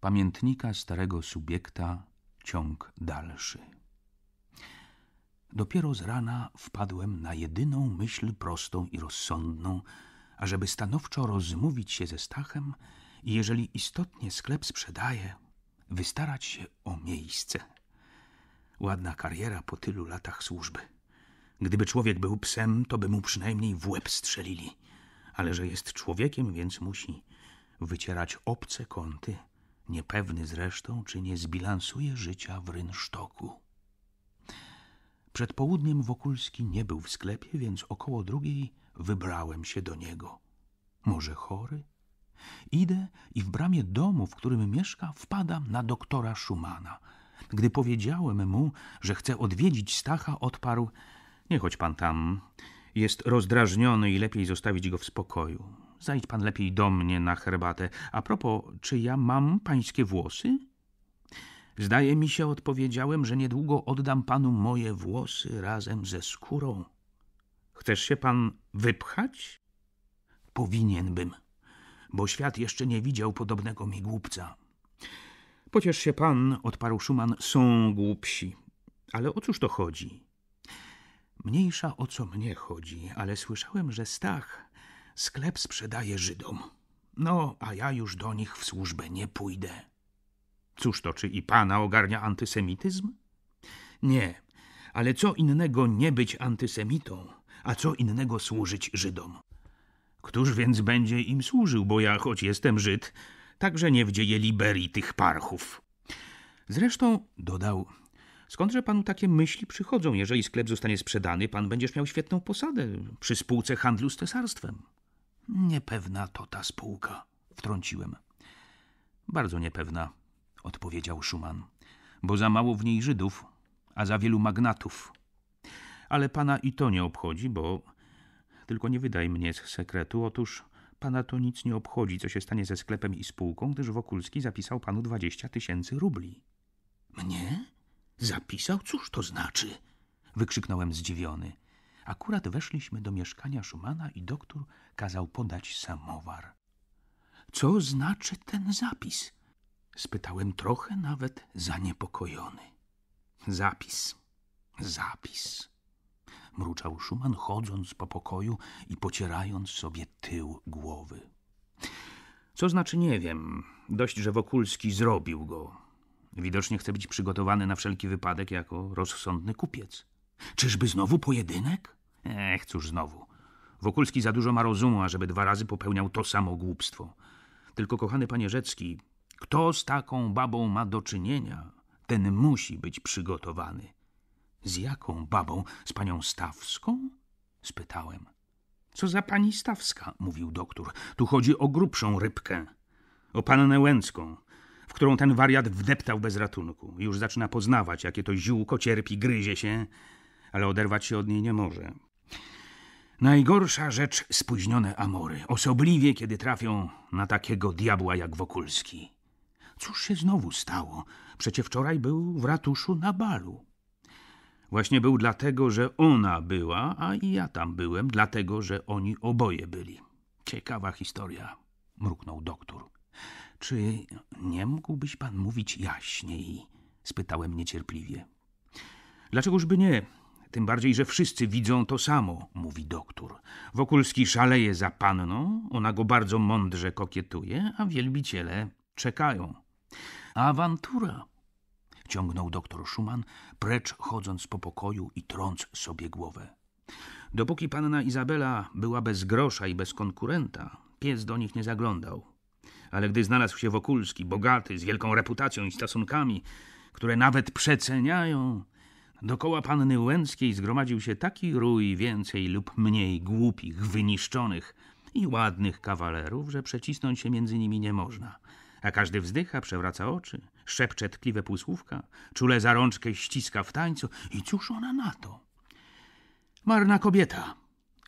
Pamiętnika starego subiekta ciąg dalszy. Dopiero z rana wpadłem na jedyną myśl prostą i rozsądną, ażeby stanowczo rozmówić się ze Stachem i jeżeli istotnie sklep sprzedaje, wystarać się o miejsce. Ładna kariera po tylu latach służby. Gdyby człowiek był psem, to by mu przynajmniej w łeb strzelili. Ale że jest człowiekiem, więc musi wycierać obce kąty – niepewny zresztą, czy nie zbilansuje życia w rynsztoku. Przed południem Wokulski nie był w sklepie, więc około drugiej wybrałem się do niego. Może chory? Idę i w bramie domu, w którym mieszka, wpadam na doktora Szumana. Gdy powiedziałem mu, że chcę odwiedzić Stacha, odparł: Nie chodź pan tam. Jest rozdrażniony i lepiej zostawić go w spokoju. Zajdź pan lepiej do mnie na herbatę. A propos, czy ja mam pańskie włosy? Zdaje mi się, odpowiedziałem, że niedługo oddam panu moje włosy razem ze skórą. Chcesz się pan wypchać? Powinienbym, bo świat jeszcze nie widział podobnego mi głupca. Pociesz się pan, odparł Szuman, są głupsi. Ale o cóż to chodzi? Mniejsza o co mnie chodzi, ale słyszałem, że Stach Sklep sprzedaje Żydom. No, a ja już do nich w służbę nie pójdę. Cóż to, czy i pana ogarnia antysemityzm? Nie, ale co innego nie być antysemitą, a co innego służyć Żydom. Któż więc będzie im służył, bo ja, choć jestem Żyd, także nie wdzieje liberii tych parchów. Zresztą, dodał, skądże panu takie myśli przychodzą, jeżeli sklep zostanie sprzedany, pan będziesz miał świetną posadę przy spółce handlu z cesarstwem. Niepewna to ta spółka, wtrąciłem. Bardzo niepewna, odpowiedział Szuman, bo za mało w niej Żydów, a za wielu magnatów. Ale pana i to nie obchodzi, bo tylko nie wydaj mnie z sekretu. Otóż pana to nic nie obchodzi, co się stanie ze sklepem i spółką, gdyż Wokulski zapisał panu dwadzieścia tysięcy rubli. Mnie? Zapisał? Cóż to znaczy? Wykrzyknąłem zdziwiony. Akurat weszliśmy do mieszkania Szumana i doktor kazał podać samowar. Co znaczy ten zapis? spytałem trochę nawet zaniepokojony. Zapis, zapis, mruczał Szuman, chodząc po pokoju i pocierając sobie tył głowy. Co znaczy nie wiem, dość, że Wokulski zrobił go. Widocznie chce być przygotowany na wszelki wypadek jako rozsądny kupiec. Czyżby znowu pojedynek? Ech, cóż znowu. Wokulski za dużo ma rozumu, ażeby dwa razy popełniał to samo głupstwo. Tylko, kochany panie Rzecki, kto z taką babą ma do czynienia, ten musi być przygotowany. Z jaką babą? Z panią Stawską? spytałem. Co za pani Stawska? mówił doktor. Tu chodzi o grubszą rybkę, o pannę Łęcką, w którą ten wariat wdeptał bez ratunku. Już zaczyna poznawać, jakie to ziółko cierpi, gryzie się, ale oderwać się od niej nie może. Najgorsza rzecz spóźnione amory, osobliwie kiedy trafią na takiego diabła jak Wokulski. Cóż się znowu stało? Przecie wczoraj był w ratuszu na balu. Właśnie był dlatego, że ona była, a i ja tam byłem, dlatego, że oni oboje byli. Ciekawa historia, mruknął doktor. Czy nie mógłbyś pan mówić jaśniej? spytałem niecierpliwie. by nie? Tym bardziej, że wszyscy widzą to samo, mówi doktor. Wokulski szaleje za panną, ona go bardzo mądrze kokietuje, a wielbiciele czekają. Awantura! ciągnął doktor Schumann, precz chodząc po pokoju i trąc sobie głowę. Dopóki panna Izabela była bez grosza i bez konkurenta, pies do nich nie zaglądał. Ale gdy znalazł się Wokulski, bogaty, z wielką reputacją i stosunkami, które nawet przeceniają, Dokoła panny Łęckiej zgromadził się taki rój więcej lub mniej głupich, wyniszczonych i ładnych kawalerów, że przecisnąć się między nimi nie można. A każdy wzdycha, przewraca oczy, szepcze tkliwe półsłówka, czule za rączkę ściska w tańcu. I cóż ona na to? Marna kobieta,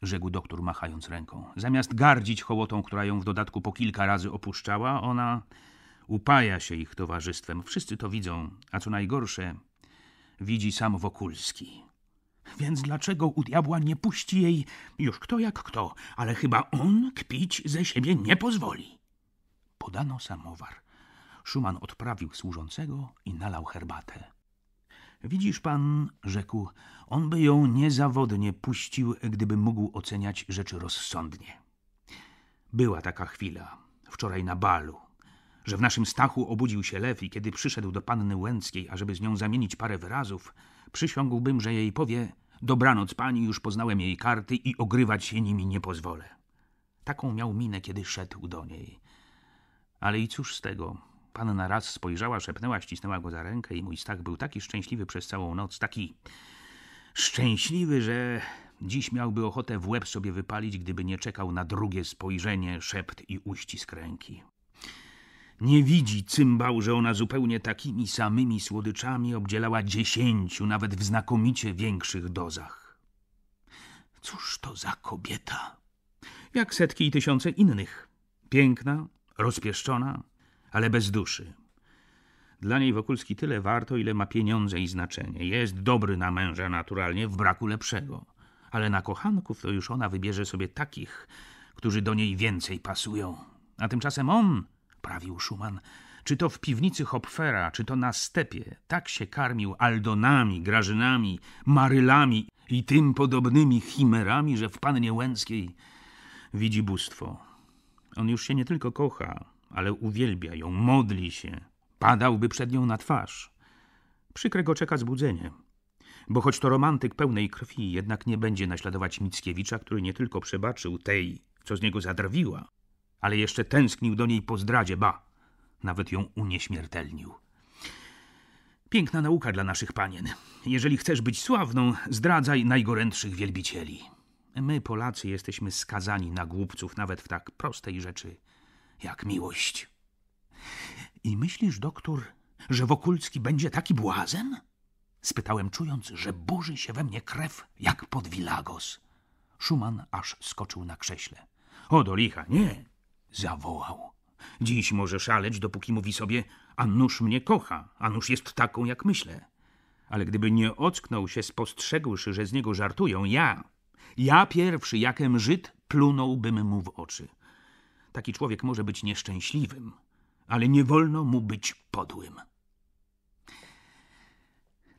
rzekł doktor machając ręką. Zamiast gardzić hołotą, która ją w dodatku po kilka razy opuszczała, ona upaja się ich towarzystwem. Wszyscy to widzą, a co najgorsze, widzi sam Wokulski. Więc dlaczego u diabła nie puści jej już kto jak kto, ale chyba on kpić ze siebie nie pozwoli? Podano samowar. Szuman odprawił służącego i nalał herbatę. Widzisz pan, rzekł, on by ją niezawodnie puścił, gdyby mógł oceniać rzeczy rozsądnie. Była taka chwila, wczoraj na balu, że w naszym Stachu obudził się lew i kiedy przyszedł do panny Łęckiej, ażeby z nią zamienić parę wyrazów, przysiągłbym, że jej powie dobranoc pani, już poznałem jej karty i ogrywać się nimi nie pozwolę. Taką miał minę, kiedy szedł do niej. Ale i cóż z tego? Panna raz spojrzała, szepnęła, ścisnęła go za rękę i mój Stach był taki szczęśliwy przez całą noc, taki szczęśliwy, że dziś miałby ochotę w łeb sobie wypalić, gdyby nie czekał na drugie spojrzenie, szept i uścisk ręki. Nie widzi cymbał, że ona zupełnie takimi samymi słodyczami obdzielała dziesięciu, nawet w znakomicie większych dozach. Cóż to za kobieta? Jak setki i tysiące innych. Piękna, rozpieszczona, ale bez duszy. Dla niej Wokulski tyle warto, ile ma pieniądze i znaczenie. Jest dobry na męża naturalnie, w braku lepszego. Ale na kochanków to już ona wybierze sobie takich, którzy do niej więcej pasują. A tymczasem on prawił Szuman. Czy to w piwnicy Hopfera, czy to na stepie, tak się karmił Aldonami, Grażynami, Marylami i tym podobnymi chimerami, że w pannie Łęckiej widzi bóstwo. On już się nie tylko kocha, ale uwielbia ją, modli się, padałby przed nią na twarz. Przykre go czeka zbudzenie bo choć to romantyk pełnej krwi, jednak nie będzie naśladować Mickiewicza, który nie tylko przebaczył tej, co z niego zadrwiła, ale jeszcze tęsknił do niej po zdradzie, ba, nawet ją unieśmiertelnił. Piękna nauka dla naszych panien. Jeżeli chcesz być sławną, zdradzaj najgorętszych wielbicieli. My, Polacy, jesteśmy skazani na głupców nawet w tak prostej rzeczy jak miłość. I myślisz, doktor, że Wokulski będzie taki błazen? Spytałem, czując, że burzy się we mnie krew jak pod Wilagos. Szuman aż skoczył na krześle. O, do licha, nie! zawołał. Dziś może szaleć, dopóki mówi sobie, a nóż mnie kocha, a nóż jest taką, jak myślę. Ale gdyby nie ocknął się, spostrzegłszy, że z niego żartują, ja, ja pierwszy, jakem Żyd, plunąłbym mu w oczy. Taki człowiek może być nieszczęśliwym, ale nie wolno mu być podłym.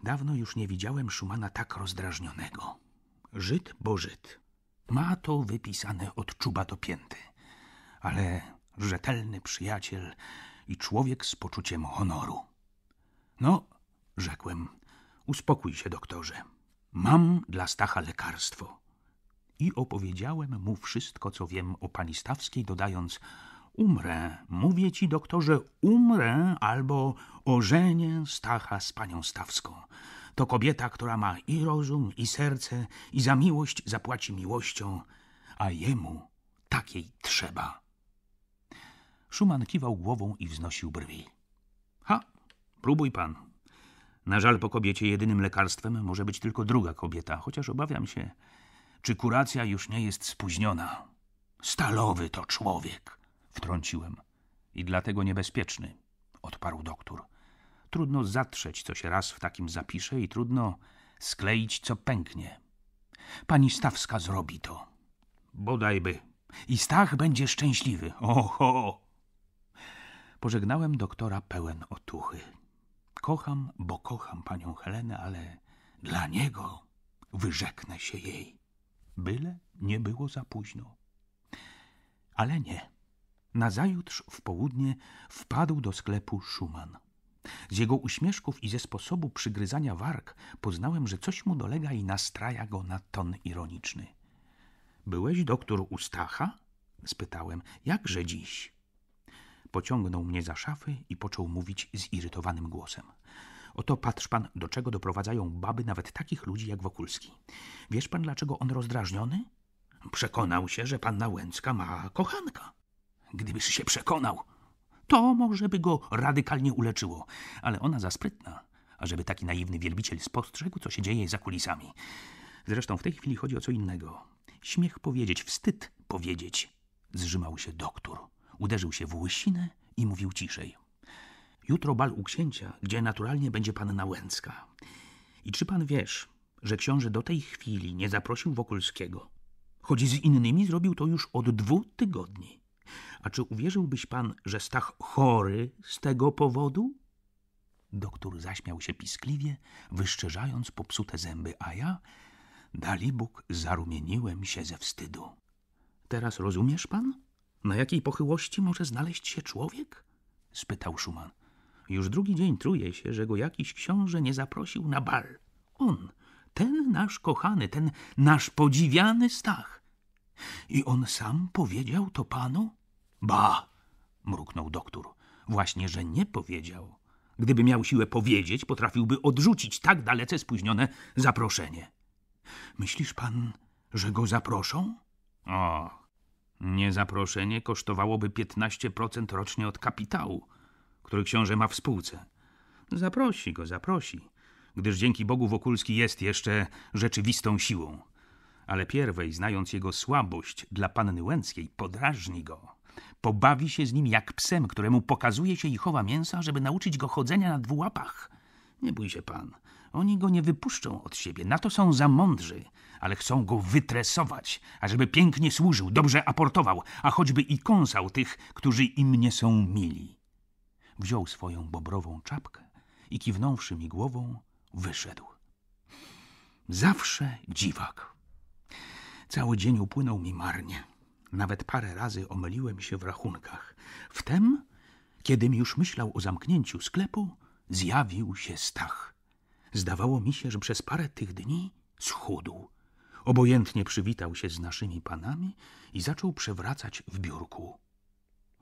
Dawno już nie widziałem Szumana tak rozdrażnionego. Żyd bo Żyd. Ma to wypisane od czuba do pięty ale rzetelny przyjaciel i człowiek z poczuciem honoru. No, rzekłem, uspokój się, doktorze. Mam dla Stacha lekarstwo. I opowiedziałem mu wszystko, co wiem o pani Stawskiej, dodając umrę, mówię ci, doktorze, umrę albo ożenię Stacha z panią Stawską. To kobieta, która ma i rozum, i serce, i za miłość zapłaci miłością, a jemu takiej trzeba. Szuman kiwał głową i wznosił brwi. Ha, próbuj pan. Na żal po kobiecie jedynym lekarstwem może być tylko druga kobieta, chociaż obawiam się, czy kuracja już nie jest spóźniona. Stalowy to człowiek, wtrąciłem. I dlatego niebezpieczny, odparł doktor. Trudno zatrzeć, co się raz w takim zapisze i trudno skleić, co pęknie. Pani Stawska zrobi to. Bodajby. I Stach będzie szczęśliwy. Oho! Pożegnałem doktora pełen otuchy. Kocham, bo kocham panią Helenę, ale dla niego wyrzeknę się jej. Byle nie było za późno. Ale nie. Nazajutrz w południe wpadł do sklepu Schumann. Z jego uśmieszków i ze sposobu przygryzania warg poznałem, że coś mu dolega i nastraja go na ton ironiczny. Byłeś doktor Ustacha? spytałem. Jakże dziś? pociągnął mnie za szafy i począł mówić zirytowanym głosem. Oto patrz pan, do czego doprowadzają baby nawet takich ludzi jak Wokulski. Wiesz pan, dlaczego on rozdrażniony? Przekonał się, że panna Łęcka ma kochanka. Gdybyś się przekonał, to może by go radykalnie uleczyło, ale ona za sprytna, ażeby taki naiwny wielbiciel spostrzegł, co się dzieje za kulisami. Zresztą w tej chwili chodzi o co innego. Śmiech powiedzieć, wstyd powiedzieć, zrzymał się doktor. Uderzył się w łysinę i mówił ciszej. Jutro bal u księcia, gdzie naturalnie będzie panna Łęcka. I czy pan wiesz, że książę do tej chwili nie zaprosił Wokulskiego? Choć z innymi zrobił to już od dwóch tygodni. A czy uwierzyłbyś pan, że Stach chory z tego powodu? Doktor zaśmiał się piskliwie, wyszczerzając popsute zęby, a ja, dalibóg, zarumieniłem się ze wstydu. Teraz rozumiesz pan? Na jakiej pochyłości może znaleźć się człowiek? spytał Szuman. Już drugi dzień truje się, że go jakiś książę nie zaprosił na bal. On, ten nasz kochany, ten nasz podziwiany Stach. I on sam powiedział to panu? Ba! mruknął doktor. Właśnie, że nie powiedział. Gdyby miał siłę powiedzieć, potrafiłby odrzucić tak dalece spóźnione zaproszenie. Myślisz pan, że go zaproszą? O, Niezaproszenie kosztowałoby 15% rocznie od kapitału, który książę ma w spółce. Zaprosi go, zaprosi, gdyż dzięki Bogu Wokulski jest jeszcze rzeczywistą siłą. Ale pierwej, znając jego słabość dla panny Łęckiej, podrażni go. Pobawi się z nim jak psem, któremu pokazuje się i chowa mięsa, żeby nauczyć go chodzenia na dwóch łapach. Nie bój się pan, oni go nie wypuszczą od siebie, na to są za mądrzy, ale chcą go wytresować, ażeby pięknie służył, dobrze aportował, a choćby i kąsał tych, którzy im nie są mili. Wziął swoją bobrową czapkę i kiwnąwszy mi głową, wyszedł. Zawsze dziwak. Cały dzień upłynął mi marnie. Nawet parę razy omyliłem się w rachunkach. Wtem, kiedym już myślał o zamknięciu sklepu, zjawił się Stach. Zdawało mi się, że przez parę tych dni schudł. Obojętnie przywitał się z naszymi panami i zaczął przewracać w biurku.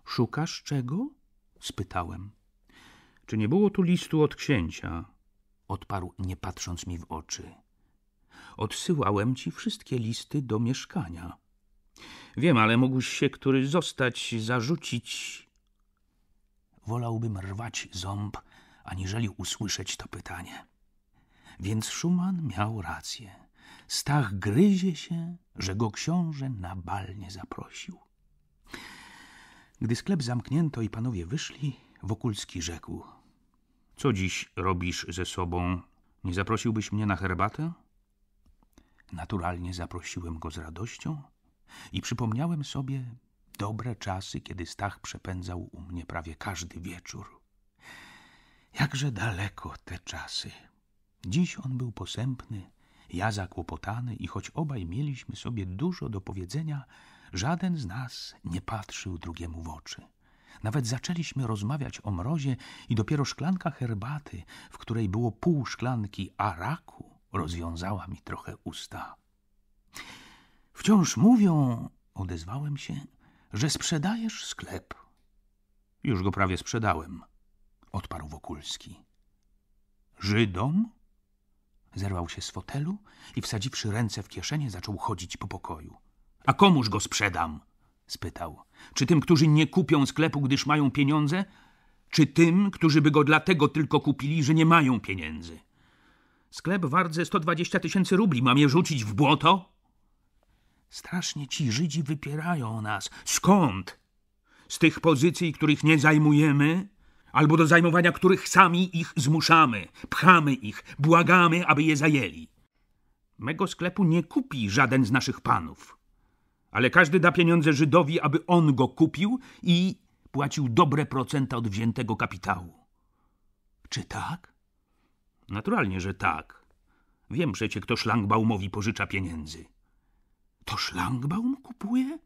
Szukasz czego? spytałem. Czy nie było tu listu od księcia? odparł, nie patrząc mi w oczy. Odsyłałem ci wszystkie listy do mieszkania. Wiem, ale mógłś się który zostać, zarzucić. Wolałbym rwać ząb, aniżeli usłyszeć to pytanie. Więc Szuman miał rację. Stach gryzie się, że go książę na bal nie zaprosił. Gdy sklep zamknięto i panowie wyszli, Wokulski rzekł: Co dziś robisz ze sobą? Nie zaprosiłbyś mnie na herbatę? Naturalnie zaprosiłem go z radością i przypomniałem sobie dobre czasy, kiedy Stach przepędzał u mnie prawie każdy wieczór. Jakże daleko te czasy. Dziś on był posępny, ja zakłopotany i choć obaj mieliśmy sobie dużo do powiedzenia, żaden z nas nie patrzył drugiemu w oczy. Nawet zaczęliśmy rozmawiać o mrozie i dopiero szklanka herbaty, w której było pół szklanki araku, rozwiązała mi trochę usta. Wciąż mówią, odezwałem się, że sprzedajesz sklep. Już go prawie sprzedałem, odparł Wokulski. Żydom? Zerwał się z fotelu i wsadziwszy ręce w kieszenie, zaczął chodzić po pokoju. A komuż go sprzedam? spytał. Czy tym, którzy nie kupią sklepu, gdyż mają pieniądze, czy tym, którzy by go dlatego tylko kupili, że nie mają pieniędzy? Sklep wardze 120 tysięcy rubli, mam je rzucić w błoto? Strasznie ci Żydzi wypierają nas. Skąd? Z tych pozycji, których nie zajmujemy? albo do zajmowania których sami ich zmuszamy, pchamy ich, błagamy, aby je zajęli. Mego sklepu nie kupi żaden z naszych panów, ale każdy da pieniądze Żydowi, aby on go kupił i płacił dobre procenta od wziętego kapitału. Czy tak? Naturalnie, że tak. Wiem przecie, kto szlangbaumowi pożycza pieniędzy. To szlangbaum kupuje?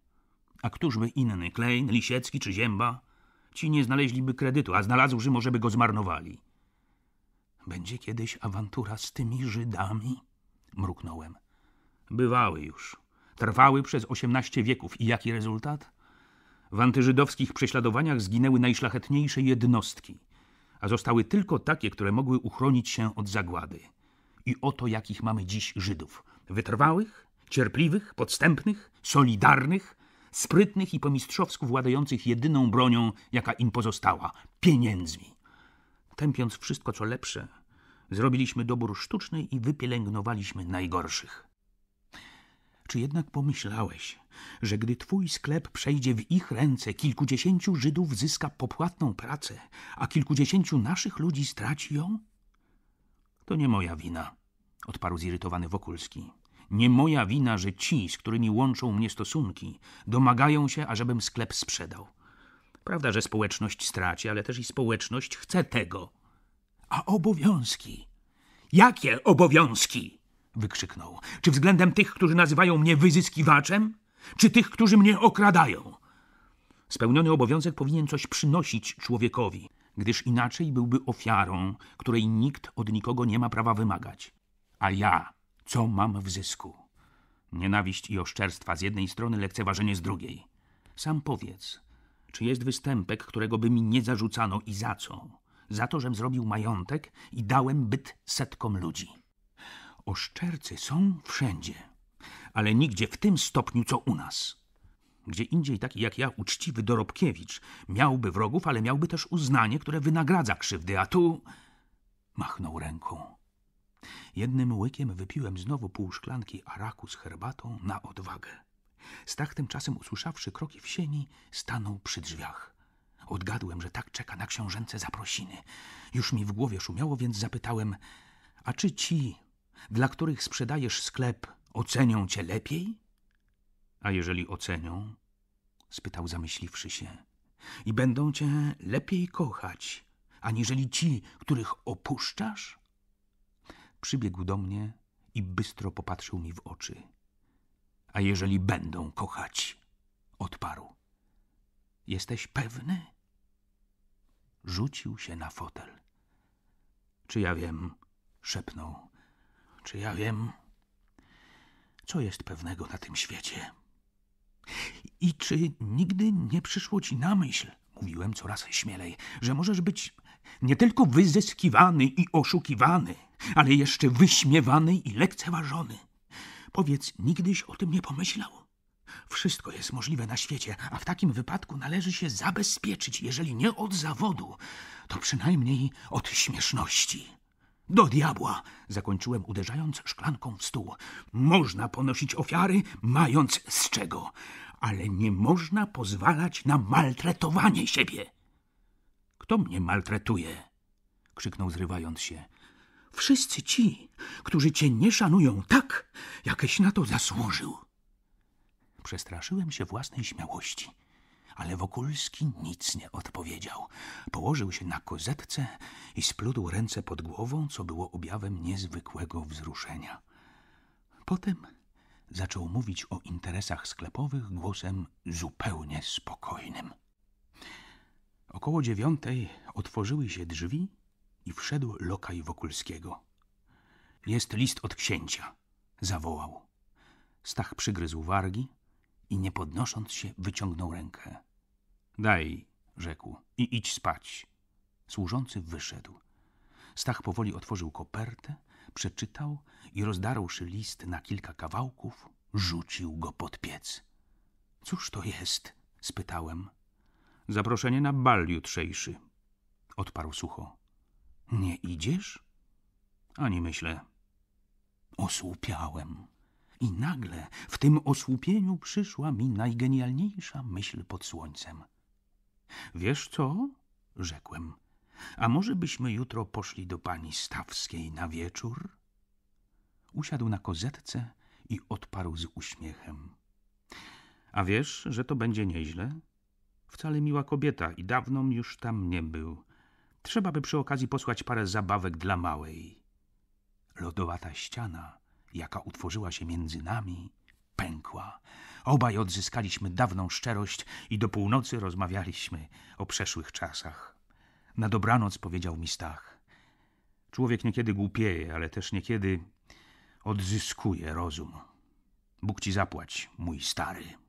A któżby inny, Klein, Lisiecki czy Zięba? Ci nie znaleźliby kredytu, a znalazłszy może by go zmarnowali. Będzie kiedyś awantura z tymi Żydami? Mruknąłem. Bywały już. Trwały przez osiemnaście wieków. I jaki rezultat? W antyżydowskich prześladowaniach zginęły najszlachetniejsze jednostki, a zostały tylko takie, które mogły uchronić się od zagłady. I oto jakich mamy dziś Żydów. Wytrwałych, cierpliwych, podstępnych, solidarnych, sprytnych i po mistrzowsku władających jedyną bronią, jaka im pozostała pieniędzmi. Tępiąc wszystko, co lepsze, zrobiliśmy dobór sztuczny i wypielęgnowaliśmy najgorszych. Czy jednak pomyślałeś, że gdy twój sklep przejdzie w ich ręce, kilkudziesięciu Żydów zyska popłatną pracę, a kilkudziesięciu naszych ludzi straci ją? To nie moja wina, odparł zirytowany Wokulski. Nie moja wina, że ci, z którymi łączą mnie stosunki, domagają się, ażebym sklep sprzedał. Prawda, że społeczność straci, ale też i społeczność chce tego. A obowiązki? Jakie obowiązki? wykrzyknął. Czy względem tych, którzy nazywają mnie wyzyskiwaczem, czy tych, którzy mnie okradają? Spełniony obowiązek powinien coś przynosić człowiekowi, gdyż inaczej byłby ofiarą, której nikt od nikogo nie ma prawa wymagać. A ja co mam w zysku. Nienawiść i oszczerstwa z jednej strony, lekceważenie z drugiej. Sam powiedz, czy jest występek, którego by mi nie zarzucano i za co? Za to, żem zrobił majątek i dałem byt setkom ludzi. Oszczercy są wszędzie, ale nigdzie w tym stopniu, co u nas. Gdzie indziej taki jak ja, uczciwy Dorobkiewicz, miałby wrogów, ale miałby też uznanie, które wynagradza krzywdy, a tu machnął ręką. Jednym łykiem wypiłem znowu pół szklanki araku z herbatą na odwagę. Stach tymczasem usłyszawszy kroki w sieni, stanął przy drzwiach. Odgadłem, że tak czeka na książęce zaprosiny. Już mi w głowie szumiało, więc zapytałem, a czy ci, dla których sprzedajesz sklep, ocenią cię lepiej? A jeżeli ocenią? spytał zamyśliwszy się. I będą cię lepiej kochać, aniżeli ci, których opuszczasz? przybiegł do mnie i bystro popatrzył mi w oczy. A jeżeli będą kochać, odparł. Jesteś pewny? Rzucił się na fotel. Czy ja wiem? szepnął. Czy ja wiem? Co jest pewnego na tym świecie? I czy nigdy nie przyszło ci na myśl, mówiłem coraz śmielej, że możesz być nie tylko wyzyskiwany i oszukiwany, ale jeszcze wyśmiewany i lekceważony. Powiedz, nigdyś o tym nie pomyślał. Wszystko jest możliwe na świecie, a w takim wypadku należy się zabezpieczyć, jeżeli nie od zawodu, to przynajmniej od śmieszności. Do diabła! zakończyłem, uderzając szklanką w stół. Można ponosić ofiary, mając z czego, ale nie można pozwalać na maltretowanie siebie. Kto mnie maltretuje? krzyknął zrywając się. Wszyscy ci, którzy cię nie szanują tak, jakeś na to zasłużył. Przestraszyłem się własnej śmiałości, ale Wokulski nic nie odpowiedział. Położył się na kozetce i splótł ręce pod głową, co było objawem niezwykłego wzruszenia. Potem zaczął mówić o interesach sklepowych głosem zupełnie spokojnym. Około dziewiątej otworzyły się drzwi i wszedł lokaj Wokulskiego. Jest list od księcia, zawołał. Stach przygryzł wargi i nie podnosząc się wyciągnął rękę. Daj, rzekł, i idź spać. Służący wyszedł. Stach powoli otworzył kopertę, przeczytał i rozdarłszy list na kilka kawałków, rzucił go pod piec. Cóż to jest? spytałem. Zaproszenie na bal jutrzejszy, odparł sucho. Nie idziesz? Ani myślę. Osłupiałem. I nagle w tym osłupieniu przyszła mi najgenialniejsza myśl pod słońcem. Wiesz co? rzekłem. A może byśmy jutro poszli do pani Stawskiej na wieczór? Usiadł na kozetce i odparł z uśmiechem. A wiesz, że to będzie nieźle? Wcale miła kobieta i dawno już tam nie był. Trzeba by przy okazji posłać parę zabawek dla małej. Lodowata ściana, jaka utworzyła się między nami, pękła. Obaj odzyskaliśmy dawną szczerość i do północy rozmawialiśmy o przeszłych czasach. Na dobranoc powiedział mi Stach. Człowiek niekiedy głupieje, ale też niekiedy odzyskuje rozum. Bóg ci zapłać, mój stary.